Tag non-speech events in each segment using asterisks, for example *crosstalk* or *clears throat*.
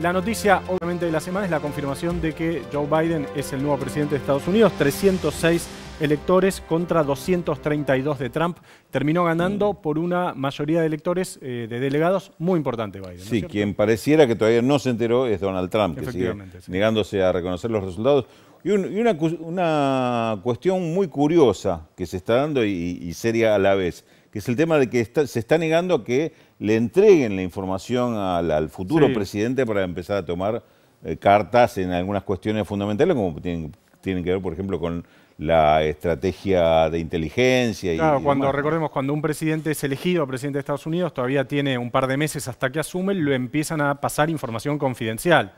La noticia, obviamente, de la semana es la confirmación de que Joe Biden es el nuevo presidente de Estados Unidos. 306 electores contra 232 de Trump. Terminó ganando mm. por una mayoría de electores, eh, de delegados, muy importante Biden. sí, quien pareciera que todavía no se enteró es Donald Trump, que sigue negándose a reconocer los resultados. Y, una, cuestión muy curiosa que se está dando y, seria a la vez, que es el tema de que se está negando que le entreguen la información al, futuro presidente para empezar a tomar eh, cartas en algunas cuestiones fundamentales, como tienen, tienen que ver, por ejemplo, con la estrategia de inteligencia. Y, claro, cuando recordemos, cuando un presidente es elegido presidente de Estados Unidos, todavía tiene un par de meses hasta que asume, lo empiezan a pasar información confidencial.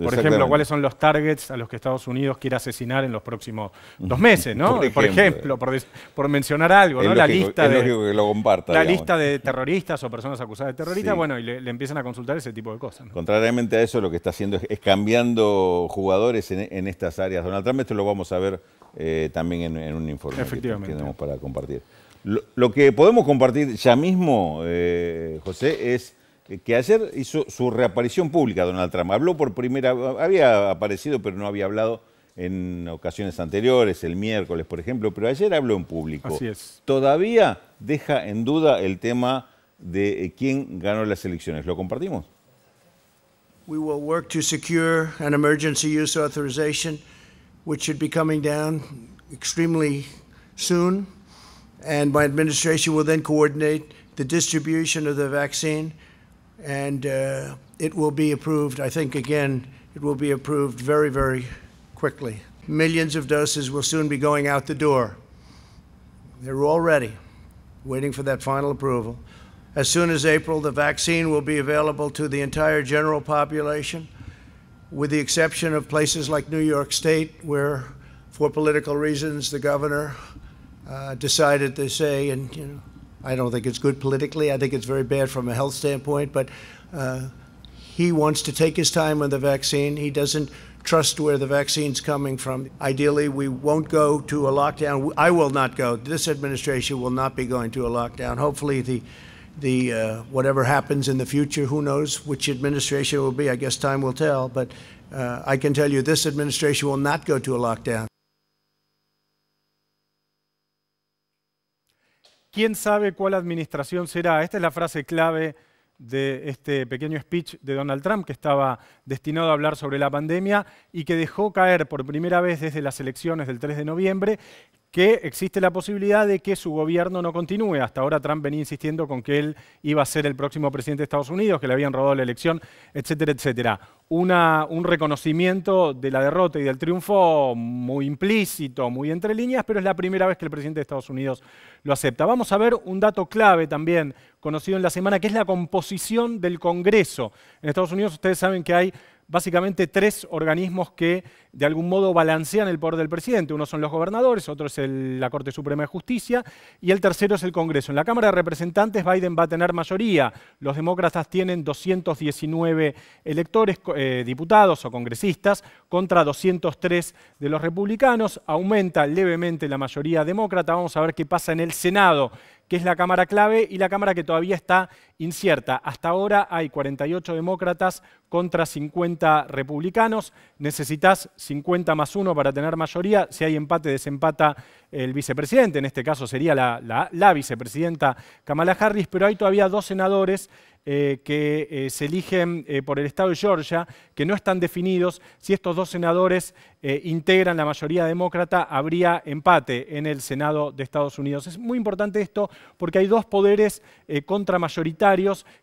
Por ejemplo, cuáles son los targets a los que Estados Unidos quiere asesinar en los próximos dos *laughs* meses, ¿no? por ejemplo, por, mencionar algo, ¿no? La, lista, de, la lista de terroristas o personas acusadas de terroristas, bueno, y le, empiezan a consultar ese tipo de cosas. Contrariamente a eso, lo que está haciendo es, cambiando jugadores en, en, estas áreas. Donald Trump, esto lo vamos a ver eh, también en, un informe que tenemos para compartir. Lo, que podemos compartir ya mismo, eh, José, es que ayer hizo su reaparición pública Donald Trump. Habló por primera había aparecido pero no había hablado en ocasiones anteriores, el miércoles por ejemplo, pero ayer habló en público. Así es. Todavía deja en duda el tema de eh, quién ganó las elecciones. ¿Lo compartimos? We will work to secure an emergency use authorization. which should be coming down extremely soon. And my administration will then coordinate the distribution of the vaccine. And uh, it will be approved, I think, again, it will be approved very, very quickly. Millions of doses will soon be going out the door. They're all ready, waiting for that final approval. As soon as April, the vaccine will be available to the entire general population with the exception of places like New York State, where, for political reasons, the governor uh, decided to say, and you know, I don't think it's good politically. I think it's very bad from a health standpoint. But uh, he wants to take his time on the vaccine. He doesn't trust where the vaccine's coming from. Ideally, we won't go to a lockdown. I will not go. This administration will not be going to a lockdown. Hopefully, the the uh, whatever happens in the future, who knows which administration will be? I guess time will tell. But lockdown. ¿Quién sabe cuál administración será? Esta es la frase clave de este pequeño speech de Donald Trump que estaba destinado a hablar sobre la pandemia y que dejó caer por primera vez desde las elecciones del 3 de noviembre que existe la posibilidad de que su gobierno no continúe. Hasta ahora Trump venía insistiendo con que él iba a ser el próximo presidente de Estados Unidos, que le habían robado la elección, etcétera, etcétera. un reconocimiento de la derrota y del triunfo muy implícito, muy entre líneas, pero es la primera vez que el presidente de Estados Unidos lo acepta. Vamos a ver un dato clave también conocido en la semana, que es la composición del Congreso. En Estados Unidos ustedes saben que hay básicamente tres organismos que de algún modo balancean el poder del presidente. Uno son los gobernadores, otro es la Corte Suprema de Justicia y el tercero es el Congreso. En la Cámara de Representantes Biden va a tener mayoría. Los demócratas tienen 219 electores, eh, diputados o congresistas contra 203 de los republicanos. Aumenta levemente la mayoría demócrata. Vamos a ver qué pasa en el Senado que es la cámara clave y la cámara que todavía está incierta. Hasta ahora hay 48 demócratas contra 50 republicanos. Necesitas 50 más 1 para tener mayoría. Si hay empate, desempata el vicepresidente. En este caso sería la, vicepresidenta Kamala Harris, pero hay todavía dos senadores eh, que eh, se eligen eh, por el Estado de Georgia, que no están definidos. Si estos dos senadores integran la mayoría demócrata, habría empate en el Senado de Estados Unidos. Es muy importante esto porque hay dos poderes contramayoritarios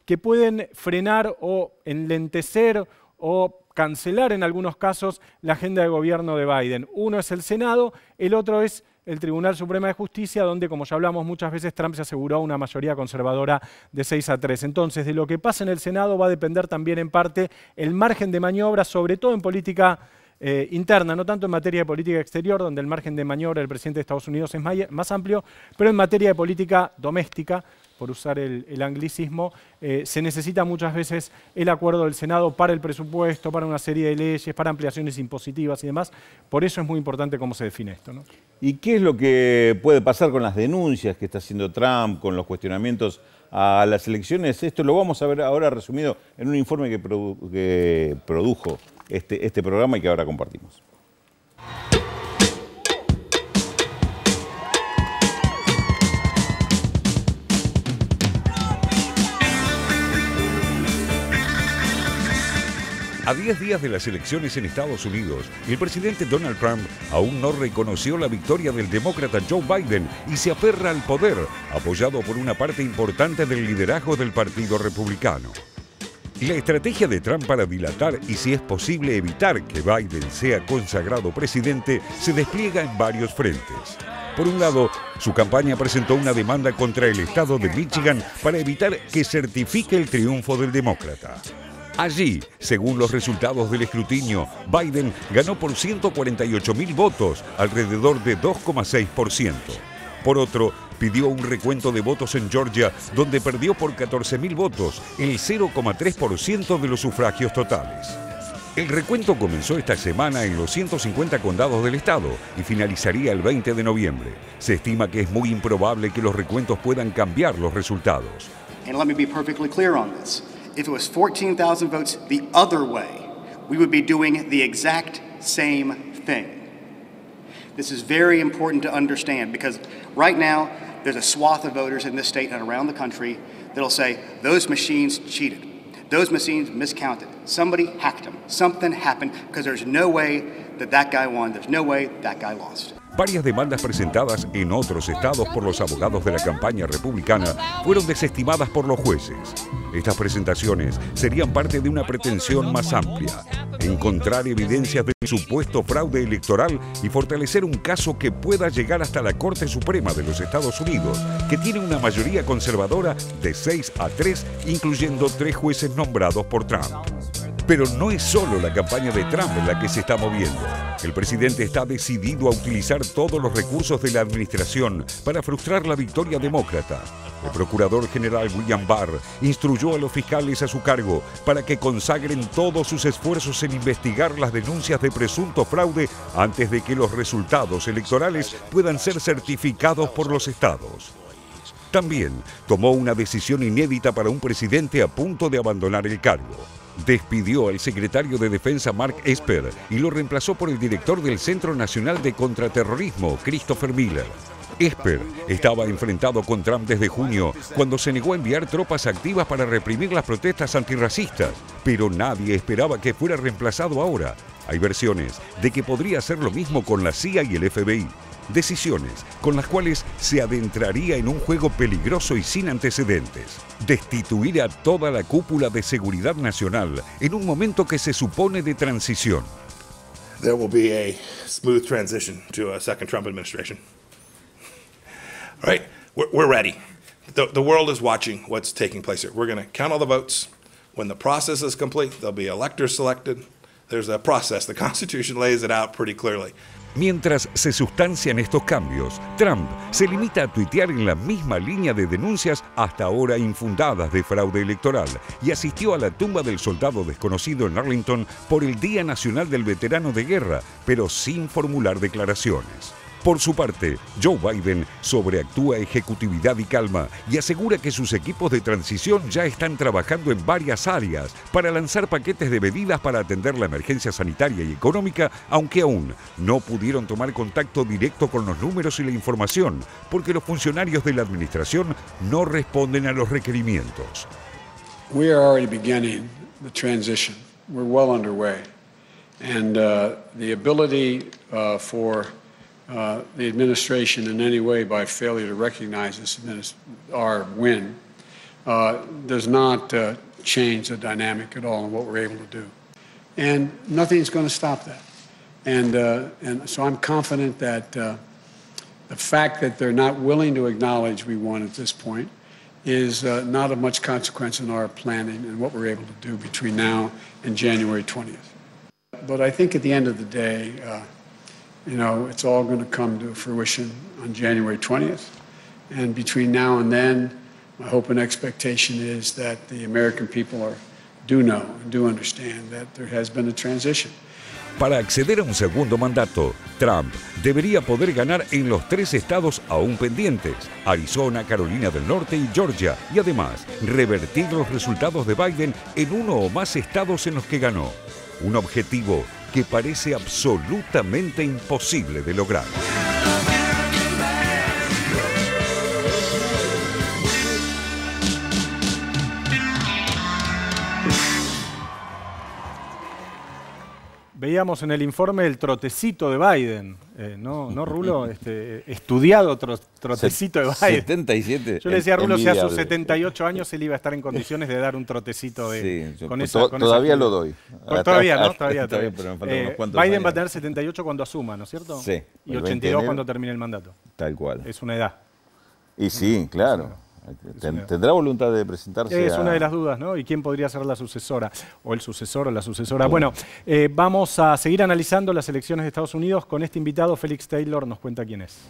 que pueden frenar o enlentecer o cancelar en algunos casos la agenda de gobierno de Biden. Uno es el Senado, el otro es el Tribunal Supremo de Justicia, donde, como ya hablamos muchas veces, Trump se aseguró una mayoría conservadora de 6 a 3. Entonces, de lo que pasa en el Senado va a depender también en parte el margen de maniobra, sobre todo en política eh, interna, no tanto en materia de política exterior, donde el margen de maniobra del presidente de Estados Unidos es más amplio, pero en materia de política doméstica, por usar el, anglicismo, eh, se necesita muchas veces el acuerdo del Senado para el presupuesto, para una serie de leyes, para ampliaciones impositivas y demás. Por eso es muy importante cómo se define esto. ¿no? ¿Y qué es lo que puede pasar con las denuncias que está haciendo Trump, con los cuestionamientos a las elecciones? Esto lo vamos a ver ahora resumido en un informe que, produjo este, este programa y que ahora compartimos. A 10 días de las elecciones en Estados Unidos, el presidente Donald Trump aún no reconoció la victoria del demócrata Joe Biden y se aferra al poder, apoyado por una parte importante del liderazgo del Partido Republicano. La estrategia de Trump para dilatar y si es posible evitar que Biden sea consagrado presidente se despliega en varios frentes. Por un lado, su campaña presentó una demanda contra el estado de Michigan para evitar que certifique el triunfo del demócrata. Allí, según los resultados del escrutinio, Biden ganó por 148 mil votos, alrededor de 2,6%. Por otro, pidió un recuento de votos en Georgia, donde perdió por 14 mil votos, el 0,3% de los sufragios totales. El recuento comenzó esta semana en los 150 condados del estado y finalizaría el 20 de noviembre. Se estima que es muy improbable que los recuentos puedan cambiar los resultados. if it was 14,000 votes the other way, we would be doing the exact same thing. This is very important to understand because right now there's a swath of voters in this state and around the country that'll say those machines cheated. Those machines miscounted. Somebody hacked them. Something happened because there's no way that that guy won. There's no way that guy lost. Varias demandas presentadas en otros estados por los abogados de la campaña republicana fueron desestimadas por los jueces. Estas presentaciones serían parte de una pretensión más amplia, encontrar evidencias de supuesto fraude electoral y fortalecer un caso que pueda llegar hasta la Corte Suprema de los Estados Unidos, que tiene una mayoría conservadora de 6 a 3, incluyendo tres jueces nombrados por Trump. Pero no es solo la campaña de Trump la que se está moviendo. El presidente está decidido a utilizar todos los recursos de la administración para frustrar la victoria demócrata. El procurador general William Barr instruyó a los fiscales a su cargo para que consagren todos sus esfuerzos en investigar las denuncias de presunto fraude antes de que los resultados electorales puedan ser certificados por los estados. También tomó una decisión inédita para un presidente a punto de abandonar el cargo despidió al secretario de Defensa Mark Esper y lo reemplazó por el director del Centro Nacional de Contraterrorismo, Christopher Miller. Esper estaba enfrentado con Trump desde junio, cuando se negó a enviar tropas activas para reprimir las protestas antirracistas, pero nadie esperaba que fuera reemplazado ahora. Hay versiones de que podría hacer lo mismo con la CIA y el FBI decisiones con las cuales se adentraría en un juego peligroso y sin antecedentes. Destituir a toda la cúpula de seguridad nacional en un momento que se supone de transición. There will be a smooth transition to a second Trump administration. All right, we're, ready. The, the world is watching what's taking place here. We're going to count all the votes. When the process is complete, there'll be electors selected. There's a process. The *laughs* Constitution lays it out pretty clearly. Mientras se sustancian estos cambios, Trump se limita a tuitear en la misma línea de denuncias hasta ahora infundadas de fraude electoral y asistió a la tumba del soldado desconocido en Arlington por el Día Nacional del Veterano de Guerra, pero sin formular declaraciones. Por su parte, Joe Biden sobreactúa ejecutividad y calma y asegura que sus equipos de transición ya están trabajando en varias áreas para lanzar paquetes de medidas para atender la emergencia sanitaria y económica, aunque aún no pudieron tomar contacto directo con los números y la información, porque los funcionarios de la administración no responden a los requerimientos. And uh, the ability uh, Uh, the administration in any way by failure to recognize this our win uh, does not uh, change the dynamic at all in what we're able to do. And nothing's going to stop that. And, uh, and so I'm confident that uh, the fact that they're not willing to acknowledge we won at this point is not of much consequence in our planning and what we're able to do between now and January 20th. But I think at the end of the day, you know, it's all going to come to fruition on January 20th. And between now and then, my hope and expectation is that the American people are, do know and do understand that there has been a transition. Para acceder a un segundo mandato, Trump debería poder ganar en los tres estados aún pendientes, Arizona, Carolina del Norte y Georgia, y además revertir los resultados de Biden en uno o más estados en los que ganó. Un objetivo que parece absolutamente imposible de lograr. Veíamos en el informe el trotecito de Biden, eh, ¿no, ¿no, Rulo? *laughs* Este, estudiado trotecito de Biden. 77. Yo le decía a Rulo, si a sus 78 años él iba a estar en condiciones de dar un trotecito de, sí, con pues Todavía lo doy. Pues todavía, ¿no? *laughs* Todavía. Eh, Biden va a tener 78 cuando asuma, ¿no es cierto? Sí. Y 82 cuando termine el mandato. Tal cual. Es una edad. Y sí, claro. Este, ¿Tendrá voluntad de presentarse? Es una de las dudas, ¿no? ¿Y quién podría ser la sucesora? O el sucesor o la sucesora. Bueno, eh, vamos a seguir analizando las elecciones de Estados Unidos con este invitado, Félix Taylor, nos cuenta quién es.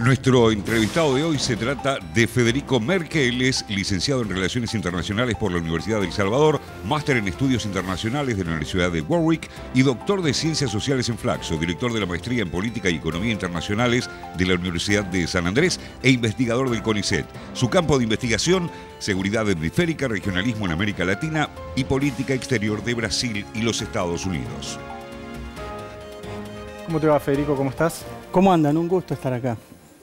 Nuestro entrevistado de hoy se trata de Federico Merkel, es licenciado en Relaciones Internacionales por la Universidad de El Salvador, máster en Estudios Internacionales de la Universidad de Warwick y doctor de Ciencias Sociales en Flaxo, director de la Maestría en Política y Economía Internacionales de la Universidad de San Andrés e investigador del CONICET. Su campo de investigación, seguridad hemisférica, regionalismo en América Latina y política exterior de Brasil y los Estados Unidos. ¿Cómo te va, Federico? ¿Cómo estás? ¿Cómo andan? Un gusto estar acá.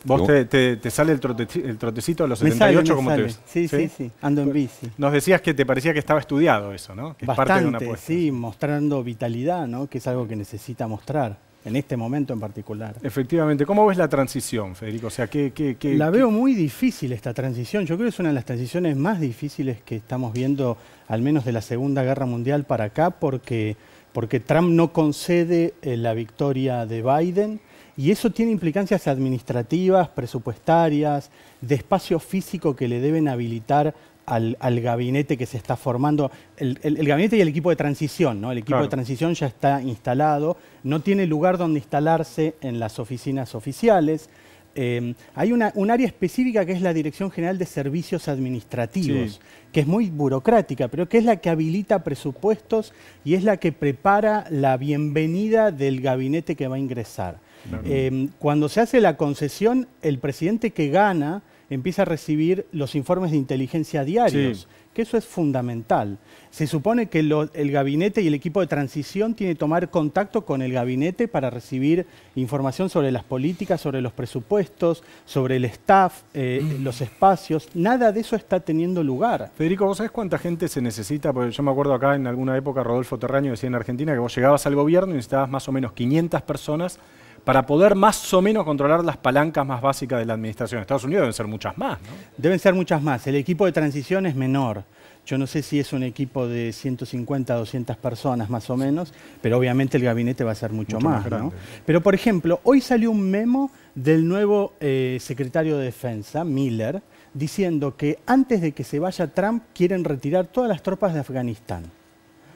¿Vos te, sale el, trotecito a los 78 como te Sí, sí, sí, ando en bici. Nos decías que te parecía que estaba estudiado eso, ¿no? Que una sí, mostrando vitalidad, ¿no? Que es algo que necesita mostrar, en este momento en particular. Efectivamente. ¿Cómo ves la transición, Federico? O sea, ¿qué, la veo muy difícil esta transición. Yo creo que es una de las transiciones más difíciles que estamos viendo, al menos de la Segunda Guerra Mundial para acá, porque, porque Trump no concede eh, la victoria de Biden y eso tiene implicancias administrativas, presupuestarias, de espacio físico que le deben habilitar al, gabinete que se está formando. El, gabinete y el equipo de transición, ¿no? El equipo de transición ya está instalado, no tiene lugar donde instalarse en las oficinas oficiales. Eh, hay un área específica que es la Dirección General de Servicios Administrativos, que es muy burocrática, pero que es la que habilita presupuestos y es la que prepara la bienvenida del gabinete que va a ingresar. Em, cuando se hace la concesión, el presidente que gana empieza a recibir los informes de inteligencia diarios, que eso es fundamental. Se supone que el gabinete y el equipo de transición tiene que tomar contacto con el gabinete para recibir información sobre las políticas, sobre los presupuestos, sobre el staff, eh, *clears throat* los espacios. Nada de eso está teniendo lugar. Federico, ¿vos sabés cuánta gente se necesita? Porque yo me acuerdo acá en alguna época Rodolfo Terraño decía en Argentina que vos llegabas al gobierno y necesitabas más o menos 500 personas para poder más o menos controlar las palancas más básicas de la administración. de Estados Unidos deben ser muchas más. ¿no? Deben ser muchas más. El equipo de transición es menor. Yo no sé si es un equipo de 150 200 personas más o menos, pero obviamente el gabinete va a ser mucho, más. ¿no? Pero por ejemplo, hoy salió un memo del nuevo eh, secretario de Defensa, Miller, diciendo que antes de que se vaya Trump quieren retirar todas las tropas de Afganistán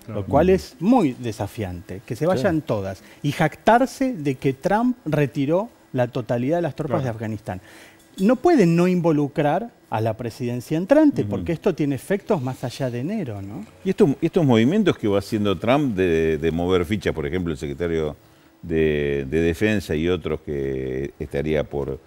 lo cual es muy desafiante, que se vayan todas, y jactarse de que Trump retiró la totalidad de las tropas de Afganistán. No pueden no involucrar a la presidencia entrante, porque esto tiene efectos más allá de enero. ¿no? Y estos, estos movimientos que va haciendo Trump de, mover fichas, por ejemplo, el secretario de Defensa y otros que estaría por,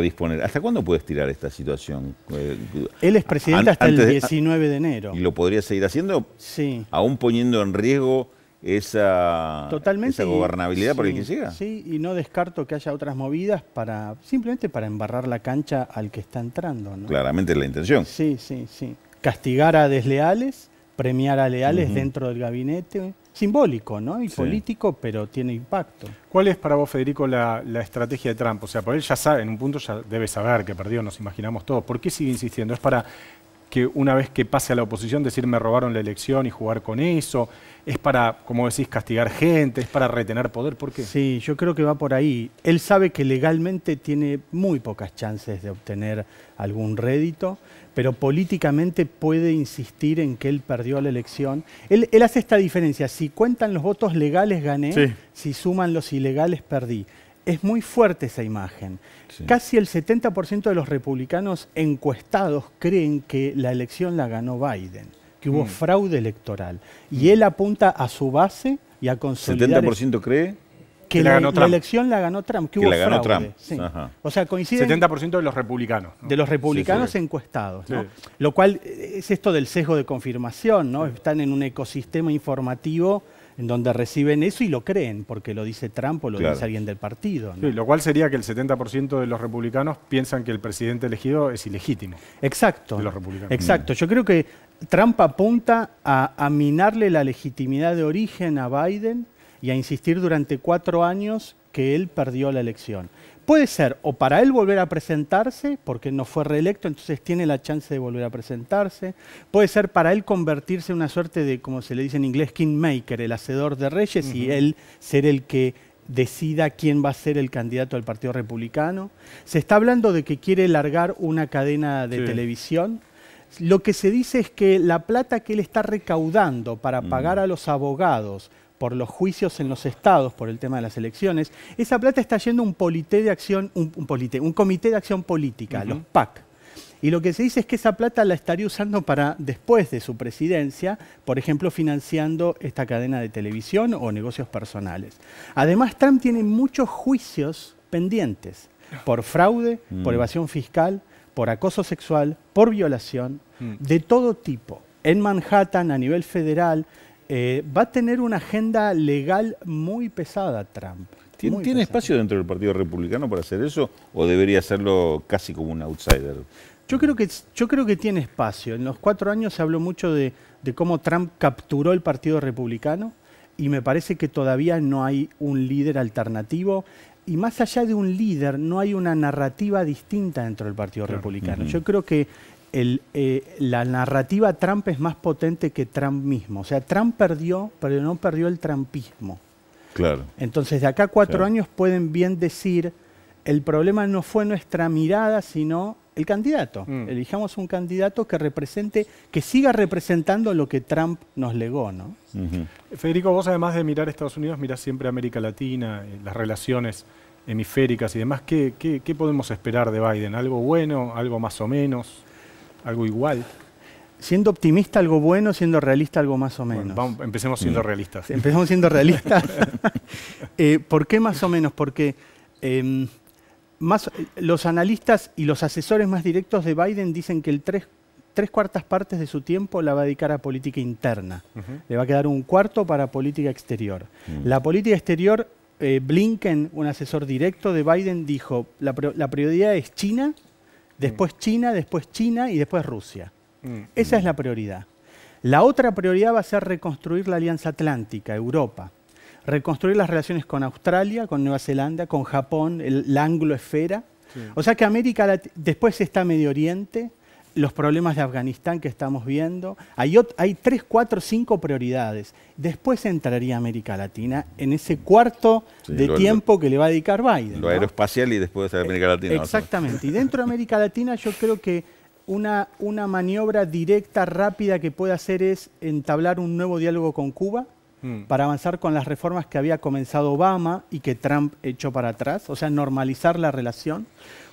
disponer. ¿Hasta cuándo puedes tirar esta situación? Eh, Él es presidente hasta el 19 de enero. ¿Y lo podría seguir haciendo? Sí. Aún poniendo en riesgo esa, gobernabilidad por el que siga? Sí, y no descarto que haya otras movidas para simplemente para embarrar la cancha al que está entrando. Claramente es la intención. Sí, sí, sí. Castigar a desleales, premiar a leales dentro del gabinete simbólico ¿no? y político, pero tiene impacto. ¿Cuál es para vos, Federico, la, estrategia de Trump? O sea, por él ya sabe, en un punto ya debe saber que perdió, nos imaginamos todos. ¿Por qué sigue insistiendo? ¿Es para que una vez que pase a la oposición decir me robaron la elección y jugar con eso? ¿Es para, como decís, castigar gente? ¿Es para retener poder? ¿Por qué? Sí, yo creo que va por ahí. Él sabe que legalmente tiene muy pocas chances de obtener algún rédito, pero políticamente puede insistir en que él perdió la elección. Él, hace esta diferencia. Si cuentan los votos legales gané, si suman los ilegales perdí es muy fuerte esa imagen. Casi el 70% de los republicanos encuestados creen que la elección la ganó Biden, que hubo mm. fraude electoral. Y mm. él apunta a su base y a consolidar... ¿70% cree? Que, la, elección la ganó Trump, que, hubo la ganó fraude. Trump. O sea, coincide. 70% de los republicanos. De los republicanos encuestados, Lo cual eh, es esto del sesgo de confirmación, ¿no? Están en un ecosistema informativo en donde reciben eso y lo creen, porque lo dice Trump o lo dice alguien del partido. lo cual sería que el 70% de los republicanos piensan que el presidente elegido es ilegítimo. Exacto. los republicanos. Exacto. Yo creo que Trump apunta a, a, minarle la legitimidad de origen a Biden y a insistir durante cuatro años que él perdió la elección puede ser o para él volver a presentarse, porque no fue reelecto, entonces tiene la chance de volver a presentarse, puede ser para él convertirse en una suerte de, como se le dice en inglés, kingmaker, el hacedor de reyes, y él ser el que decida quién va a ser el candidato del Partido Republicano. Se está hablando de que quiere largar una cadena de televisión. Lo que se dice es que la plata que él está recaudando para pagar a los abogados, por los juicios en los estados, por el tema de las elecciones, esa plata está yendo a un, de acción, un, comité de acción política, los PAC. Y lo que se dice es que esa plata la estaría usando para, después de su presidencia, por ejemplo, financiando esta cadena de televisión o negocios personales. Además, Trump tiene muchos juicios pendientes por fraude, por mm. evasión fiscal, por acoso sexual, por violación, mm. de todo tipo en Manhattan a nivel federal, eh, va a tener una agenda legal muy pesada Trump. ¿Tiene, espacio dentro del Partido Republicano para hacer eso o debería hacerlo casi como un outsider? Yo creo que, yo creo que tiene espacio. En los cuatro años se habló mucho de, cómo Trump capturó el Partido Republicano y me parece que todavía no hay un líder alternativo. Y más allá de un líder, no hay una narrativa distinta dentro del Partido Republicano. Yo creo que eh, la narrativa Trump es más potente que Trump mismo. O sea, Trump perdió, pero no perdió el trumpismo. Claro. Entonces, de acá a cuatro años pueden bien decir, el problema no fue nuestra mirada, sino el candidato. Mm. Elijamos un candidato que represente, que siga representando lo que Trump nos legó, ¿no? Federico, vos además de mirar Estados Unidos, mirás siempre América Latina, eh, las relaciones hemisféricas y demás. ¿Qué, qué podemos esperar de Biden? ¿Algo bueno? ¿Algo más o menos? algo igual. Siendo optimista algo bueno, siendo realista algo más o menos. empecemos siendo mm. realistas. Empecemos siendo *laughs* realistas. *laughs* Eh, ¿Por qué más o menos? Porque em, más, los analistas y los asesores más directos de Biden dicen que el tres cuartas partes de su tiempo la va a dedicar a política interna. Le va a quedar un cuarto para política exterior. Mm. La política exterior, eh, Blinken, un asesor directo de Biden, dijo, la, la prioridad es China Mm. después China, después China y después Rusia. Mm. Esa es la prioridad. La otra prioridad va a ser reconstruir la Alianza Atlántica, Europa, reconstruir las relaciones con Australia, con Nueva Zelanda, con Japón, la angloesfera. O sea que América, después está Medio Oriente, los problemas de Afganistán que estamos viendo. Hay, hay tres, cuatro, cinco prioridades. Después entraría América Latina en ese cuarto de tiempo que le va a dedicar Biden. Lo aeroespacial y después América eh, Latina. Exactamente. Y *laughs* dentro de América Latina yo creo que una, maniobra directa, rápida que puede hacer es entablar un nuevo diálogo con Cuba hmm. para avanzar con las reformas que había comenzado Obama y que Trump echó para atrás, o sea, normalizar la relación.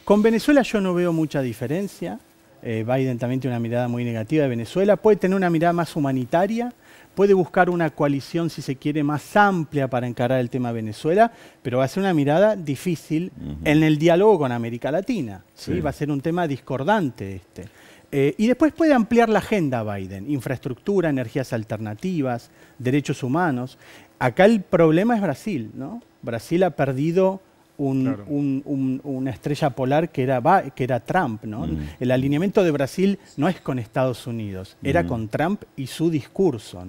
Con Venezuela yo no veo mucha diferencia. Eh, Biden también tiene una mirada muy negativa de Venezuela, puede tener una mirada más humanitaria, puede buscar una coalición, si se quiere, más amplia para encarar el tema de Venezuela, pero va a ser una mirada difícil en el diálogo con América Latina. Va a ser un tema discordante este. Eh, y después puede ampliar la agenda Biden, infraestructura, energías alternativas, derechos humanos. Acá el problema es Brasil, ¿no? Brasil ha perdido una estrella polar que era, que era Trump. ¿no? Mm. El alineamiento de Brasil no es con Estados Unidos, era mm. con Trump y su discurso.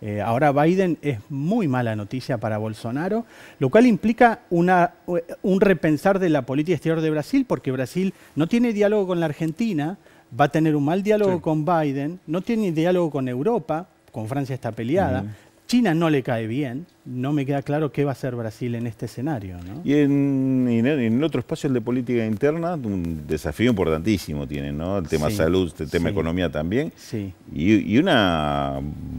Eh, ahora Biden es muy mala noticia para Bolsonaro, lo cual implica una, eh, un repensar de la política exterior de Brasil, porque Brasil no tiene diálogo con la Argentina, va a tener un mal diálogo con Biden, no tiene diálogo con Europa, con Francia está peleada. Mm. China no le cae bien, no me queda claro qué va a hacer Brasil en este escenario. Y, en, y, en, otro espacio, el de política interna, un desafío importantísimo tienen, ¿no? El tema salud, el tema economía también. Sí. Y, una,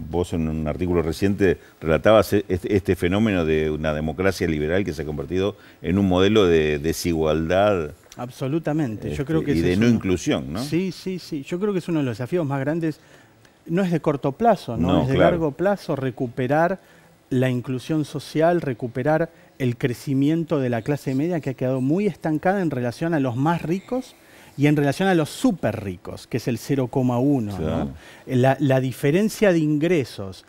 vos en un artículo reciente relatabas e, este, este, fenómeno de una democracia liberal que se ha convertido en un modelo de desigualdad. Absolutamente, yo creo este, que... Y de no inclusión, ¿no? Sí, sí, sí. Yo creo que es uno de los desafíos más grandes no es de corto plazo, ¿no? es de largo plazo recuperar la inclusión social, recuperar el crecimiento de la clase media que ha quedado muy estancada en relación a los más ricos y en relación a los súper ricos, que es el 0,1. La, diferencia de ingresos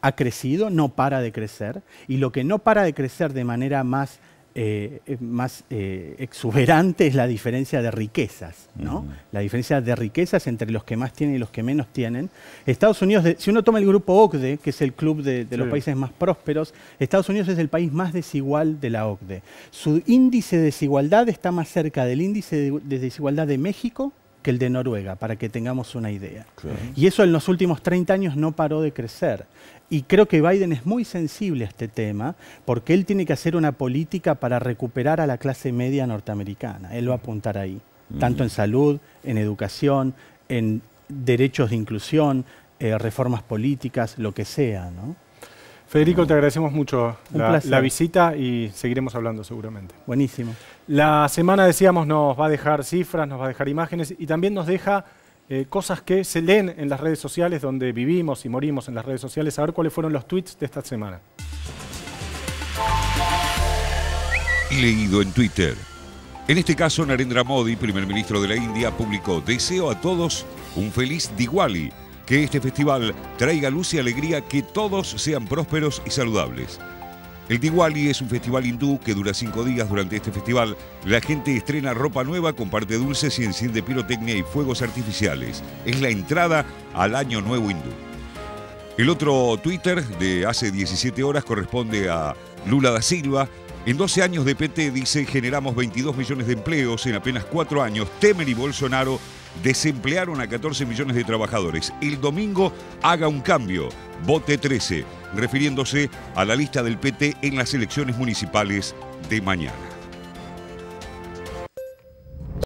ha crecido, no para de crecer, y lo que no para de crecer de manera más eh, más eh, exuberante es la diferencia de riquezas, ¿no? La diferencia de riquezas entre los que más tienen y los que menos tienen. Estados Unidos, si uno toma el grupo OCDE, que es el club de, los países más prósperos, Estados Unidos es el país más desigual de la OCDE. Su índice de desigualdad está más cerca del índice de, desigualdad de México que el de Noruega, para que tengamos una idea. Y eso en los últimos 30 años no paró de crecer y creo que Biden es muy sensible a este tema porque él tiene que hacer una política para recuperar a la clase media norteamericana. Él va a apuntar ahí, tanto en salud, en educación, en derechos de inclusión, eh, reformas políticas, lo que sea. Federico, te agradecemos mucho la, visita y seguiremos hablando seguramente. Buenísimo. La semana, decíamos, nos va a dejar cifras, nos va a dejar imágenes y también nos deja eh, cosas que se leen en las redes sociales, donde vivimos y morimos en las redes sociales, a ver cuáles fueron los tweets de esta semana. Leído en Twitter. En este caso, Narendra Modi, primer ministro de la India, publicó Deseo a todos un feliz Diwali, que este festival traiga luz y alegría, que todos sean prósperos y saludables. El Diwali es un festival hindú que dura cinco días. Durante este festival, la gente estrena ropa nueva, comparte dulces y enciende pirotecnia y fuegos artificiales. Es la entrada al Año Nuevo Hindú. El otro Twitter de hace 17 horas corresponde a Lula da Silva. En 12 años de PT, dice, generamos 22 millones de empleos. En apenas cuatro años, Temer y Bolsonaro desemplearon a 14 millones de trabajadores. El domingo, haga un cambio. Vote 13 refiriéndose a la lista del PT en las elecciones municipales de mañana.